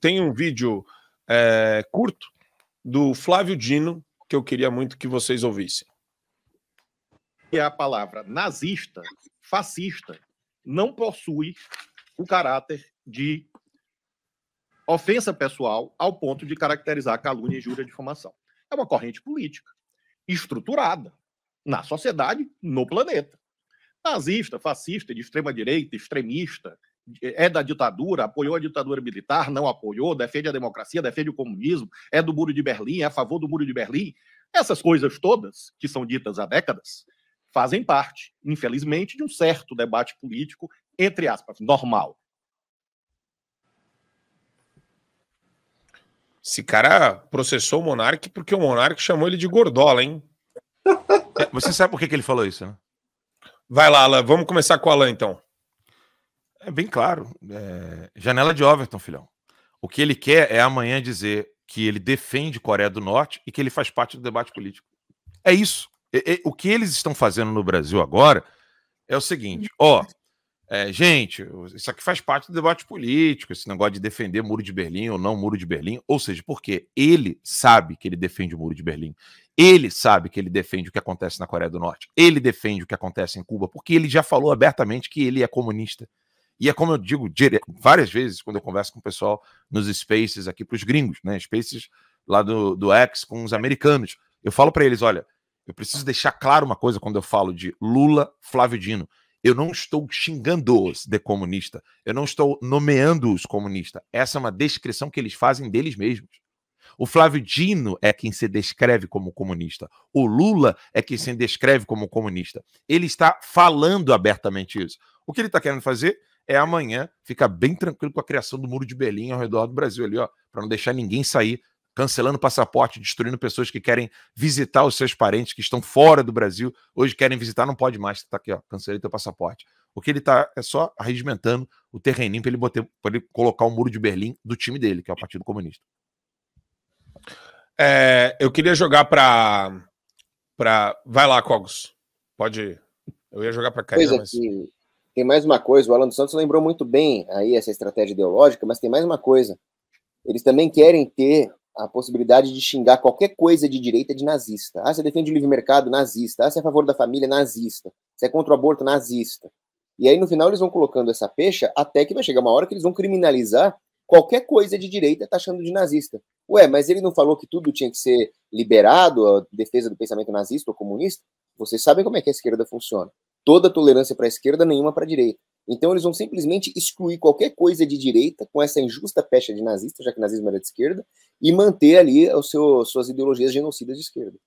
tem um vídeo é, curto do Flávio Dino que eu queria muito que vocês ouvissem. E é a palavra nazista, fascista, não possui o caráter de ofensa pessoal ao ponto de caracterizar calúnia e júria de difamação. É uma corrente política estruturada na sociedade, no planeta. Nazista, fascista, de extrema direita, extremista, é da ditadura, apoiou a ditadura militar, não apoiou, defende a democracia, defende o comunismo, é do Muro de Berlim, é a favor do Muro de Berlim. Essas coisas todas, que são ditas há décadas, fazem parte, infelizmente, de um certo debate político, entre aspas, normal. Esse cara processou o Monark porque o Monark chamou ele de gordola, hein? Você sabe por que, ele falou isso, né? Vai lá, Alan. Vamos começar com o Alan, então. É bem claro. É... Janela de Overton, filhão. O que ele quer é amanhã dizer que ele defende Coreia do Norte e que ele faz parte do debate político. É isso. E, e, o que eles estão fazendo no Brasil agora é o seguinte: hum. ó, é, gente, isso aqui faz parte do debate político, esse negócio de defender muro de Berlim ou não muro de Berlim. Ou seja, porque ele sabe que ele defende o muro de Berlim. Ele sabe que ele defende o que acontece na Coreia do Norte. Ele defende o que acontece em Cuba, porque ele já falou abertamente que ele é comunista. E é como eu digo dire... várias vezes quando eu converso com o pessoal nos spaces aqui para os gringos, né? Spaces lá do, do X com os americanos. Eu falo para eles: olha, eu preciso deixar claro uma coisa quando eu falo de Lula Flávio Dino. Eu não estou xingando-os de comunista. Eu não estou nomeando-os comunista. Essa é uma descrição que eles fazem deles mesmos. O Flávio Dino é quem se descreve como comunista. O Lula é quem se descreve como comunista. Ele está falando abertamente isso. O que ele está querendo fazer é amanhã. Fica bem tranquilo com a criação do muro de Berlim ao redor do Brasil ali, ó, para não deixar ninguém sair cancelando passaporte, destruindo pessoas que querem visitar os seus parentes que estão fora do Brasil, hoje querem visitar, não pode mais, tá aqui, ó, cancelei teu passaporte. O que ele tá é só arregimentando o terreninho para ele, botar, ele colocar o muro de Berlim do time dele, que é o Partido Comunista. É, eu queria jogar para para vai lá, Cogos. Pode. Ir. Eu ia jogar para Karina, mas tem mais uma coisa, o Alan dos Santos lembrou muito bem aí essa estratégia ideológica, mas tem mais uma coisa. Eles também querem ter a possibilidade de xingar qualquer coisa de direita de nazista. Ah, você defende o livre mercado, nazista. Ah, você é a favor da família, nazista. Você é contra o aborto, nazista. E aí, no final, eles vão colocando essa pecha até que vai chegar uma hora que eles vão criminalizar qualquer coisa de direita taxando de nazista. Ué, mas ele não falou que tudo tinha que ser liberado, a defesa do pensamento nazista ou comunista? Vocês sabem como é que a esquerda funciona toda tolerância para a esquerda, nenhuma para a direita. Então eles vão simplesmente excluir qualquer coisa de direita com essa injusta pecha de nazista, já que nazismo era de esquerda, e manter ali os seu, suas ideologias genocidas de esquerda.